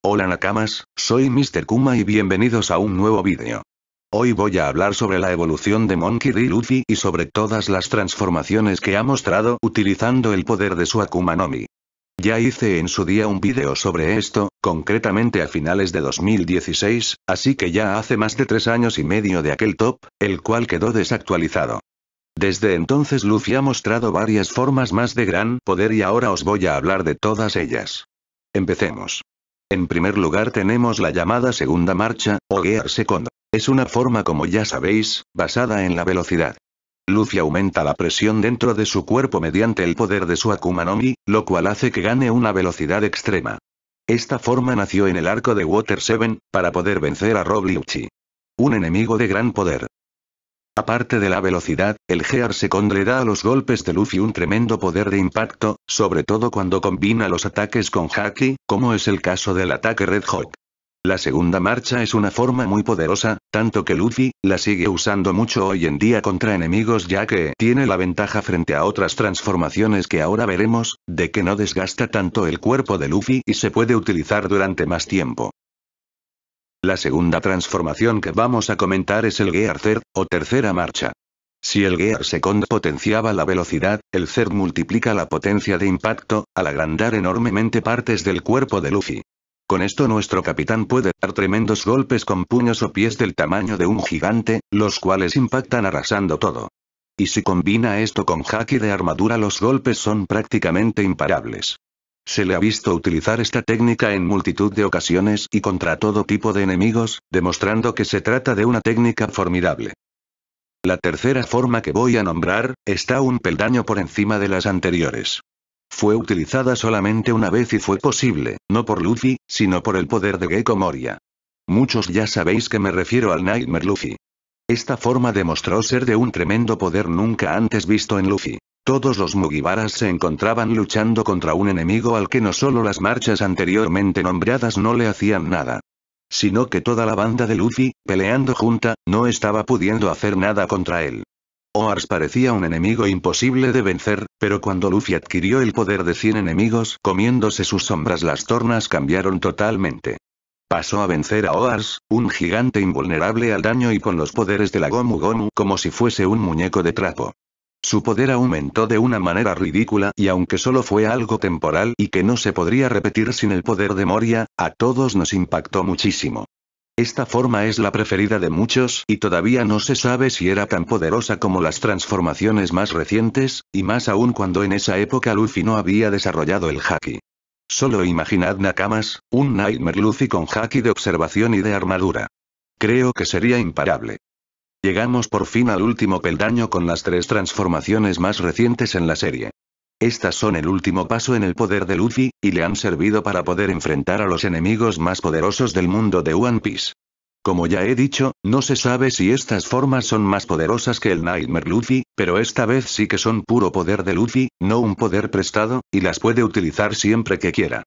Hola Nakamas, soy Mr. Kuma y bienvenidos a un nuevo vídeo. Hoy voy a hablar sobre la evolución de Monkey D. Luffy y sobre todas las transformaciones que ha mostrado utilizando el poder de su Akuma no Mi. Ya hice en su día un vídeo sobre esto, concretamente a finales de 2016, así que ya hace más de tres años y medio de aquel top, el cual quedó desactualizado. Desde entonces Luffy ha mostrado varias formas más de gran poder y ahora os voy a hablar de todas ellas. Empecemos. En primer lugar tenemos la llamada segunda marcha, o gear second. Es una forma como ya sabéis, basada en la velocidad. Luffy aumenta la presión dentro de su cuerpo mediante el poder de su Akuma no Mi, lo cual hace que gane una velocidad extrema. Esta forma nació en el arco de Water 7, para poder vencer a Rob Liuchi. Un enemigo de gran poder. Aparte de la velocidad, el Gear Second da a los golpes de Luffy un tremendo poder de impacto, sobre todo cuando combina los ataques con Haki, como es el caso del ataque Red Hawk. La segunda marcha es una forma muy poderosa, tanto que Luffy la sigue usando mucho hoy en día contra enemigos ya que tiene la ventaja frente a otras transformaciones que ahora veremos, de que no desgasta tanto el cuerpo de Luffy y se puede utilizar durante más tiempo. La segunda transformación que vamos a comentar es el Gear Third, o tercera marcha. Si el Gear Second potenciaba la velocidad, el Third multiplica la potencia de impacto, al agrandar enormemente partes del cuerpo de Luffy. Con esto nuestro capitán puede dar tremendos golpes con puños o pies del tamaño de un gigante, los cuales impactan arrasando todo. Y si combina esto con haki de armadura los golpes son prácticamente imparables. Se le ha visto utilizar esta técnica en multitud de ocasiones y contra todo tipo de enemigos, demostrando que se trata de una técnica formidable. La tercera forma que voy a nombrar, está un peldaño por encima de las anteriores. Fue utilizada solamente una vez y fue posible, no por Luffy, sino por el poder de Gecko Moria. Muchos ya sabéis que me refiero al Nightmare Luffy. Esta forma demostró ser de un tremendo poder nunca antes visto en Luffy. Todos los mugibaras se encontraban luchando contra un enemigo al que no solo las marchas anteriormente nombradas no le hacían nada. Sino que toda la banda de Luffy, peleando junta, no estaba pudiendo hacer nada contra él. Oars parecía un enemigo imposible de vencer, pero cuando Luffy adquirió el poder de cien enemigos comiéndose sus sombras las tornas cambiaron totalmente. Pasó a vencer a Oars, un gigante invulnerable al daño y con los poderes de la Gomu Gomu como si fuese un muñeco de trapo. Su poder aumentó de una manera ridícula y aunque solo fue algo temporal y que no se podría repetir sin el poder de Moria, a todos nos impactó muchísimo. Esta forma es la preferida de muchos y todavía no se sabe si era tan poderosa como las transformaciones más recientes, y más aún cuando en esa época Luffy no había desarrollado el haki. Solo imaginad Nakamas, un Nightmare Luffy con haki de observación y de armadura. Creo que sería imparable. Llegamos por fin al último peldaño con las tres transformaciones más recientes en la serie. Estas son el último paso en el poder de Luffy, y le han servido para poder enfrentar a los enemigos más poderosos del mundo de One Piece. Como ya he dicho, no se sabe si estas formas son más poderosas que el Nightmare Luffy, pero esta vez sí que son puro poder de Luffy, no un poder prestado, y las puede utilizar siempre que quiera.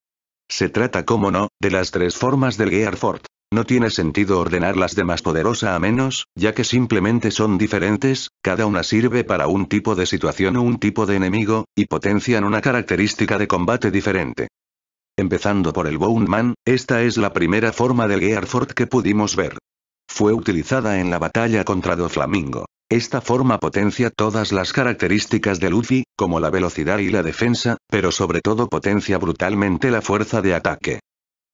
Se trata como no, de las tres formas del Gear Fort. No tiene sentido ordenar las de más poderosa a menos, ya que simplemente son diferentes, cada una sirve para un tipo de situación o un tipo de enemigo, y potencian una característica de combate diferente. Empezando por el Bone Man, esta es la primera forma del Gearford que pudimos ver. Fue utilizada en la batalla contra Doflamingo. Esta forma potencia todas las características de Luffy, como la velocidad y la defensa, pero sobre todo potencia brutalmente la fuerza de ataque.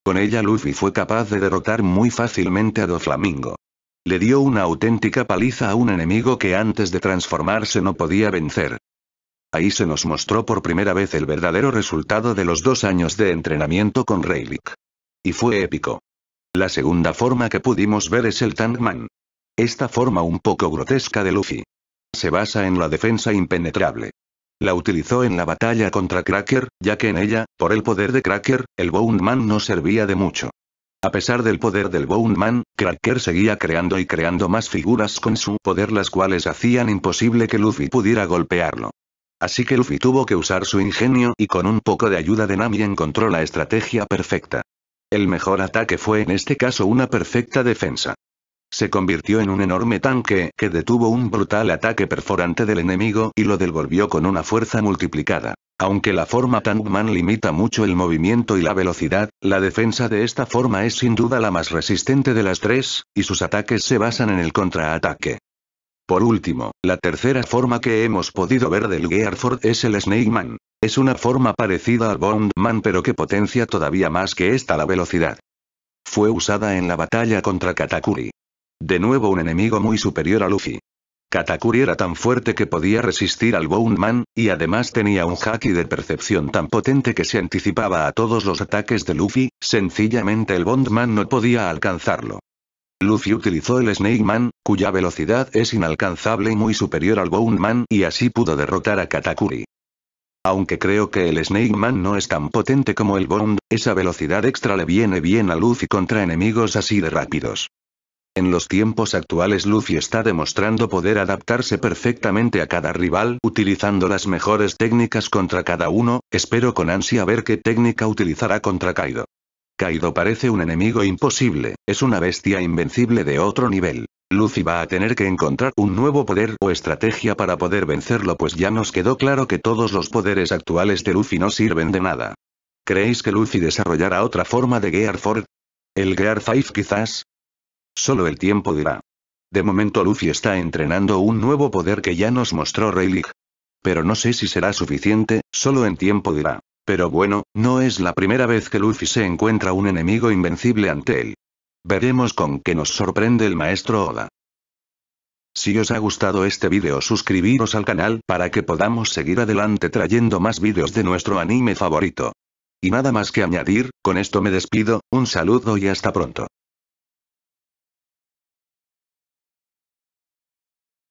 Con ella Luffy fue capaz de derrotar muy fácilmente a Doflamingo. Le dio una auténtica paliza a un enemigo que antes de transformarse no podía vencer. Ahí se nos mostró por primera vez el verdadero resultado de los dos años de entrenamiento con Rayleigh. Y fue épico. La segunda forma que pudimos ver es el Tankman. Esta forma un poco grotesca de Luffy. Se basa en la defensa impenetrable. La utilizó en la batalla contra Cracker, ya que en ella, por el poder de Cracker, el Bone Man no servía de mucho. A pesar del poder del Bone Man, Cracker seguía creando y creando más figuras con su poder las cuales hacían imposible que Luffy pudiera golpearlo. Así que Luffy tuvo que usar su ingenio y con un poco de ayuda de Nami encontró la estrategia perfecta. El mejor ataque fue en este caso una perfecta defensa. Se convirtió en un enorme tanque que detuvo un brutal ataque perforante del enemigo y lo devolvió con una fuerza multiplicada. Aunque la forma Tankman limita mucho el movimiento y la velocidad, la defensa de esta forma es sin duda la más resistente de las tres, y sus ataques se basan en el contraataque. Por último, la tercera forma que hemos podido ver del Gearford es el Snake Man. Es una forma parecida al Bond Man pero que potencia todavía más que esta la velocidad. Fue usada en la batalla contra Katakuri. De nuevo un enemigo muy superior a Luffy. Katakuri era tan fuerte que podía resistir al Bondman y además tenía un haki de percepción tan potente que se anticipaba a todos los ataques de Luffy, sencillamente el Bondman no podía alcanzarlo. Luffy utilizó el Snake Man, cuya velocidad es inalcanzable y muy superior al Bondman y así pudo derrotar a Katakuri. Aunque creo que el Snake Man no es tan potente como el Bond, esa velocidad extra le viene bien a Luffy contra enemigos así de rápidos. En los tiempos actuales Luffy está demostrando poder adaptarse perfectamente a cada rival utilizando las mejores técnicas contra cada uno, espero con ansia ver qué técnica utilizará contra Kaido. Kaido parece un enemigo imposible, es una bestia invencible de otro nivel. Luffy va a tener que encontrar un nuevo poder o estrategia para poder vencerlo pues ya nos quedó claro que todos los poderes actuales de Luffy no sirven de nada. ¿Creéis que Luffy desarrollará otra forma de Gear Ford? ¿El Gear Five, quizás? Solo el tiempo dirá. De momento Luffy está entrenando un nuevo poder que ya nos mostró Rayleigh. Pero no sé si será suficiente, solo en tiempo dirá. Pero bueno, no es la primera vez que Luffy se encuentra un enemigo invencible ante él. Veremos con qué nos sorprende el maestro Oda. Si os ha gustado este vídeo suscribiros al canal para que podamos seguir adelante trayendo más vídeos de nuestro anime favorito. Y nada más que añadir, con esto me despido, un saludo y hasta pronto.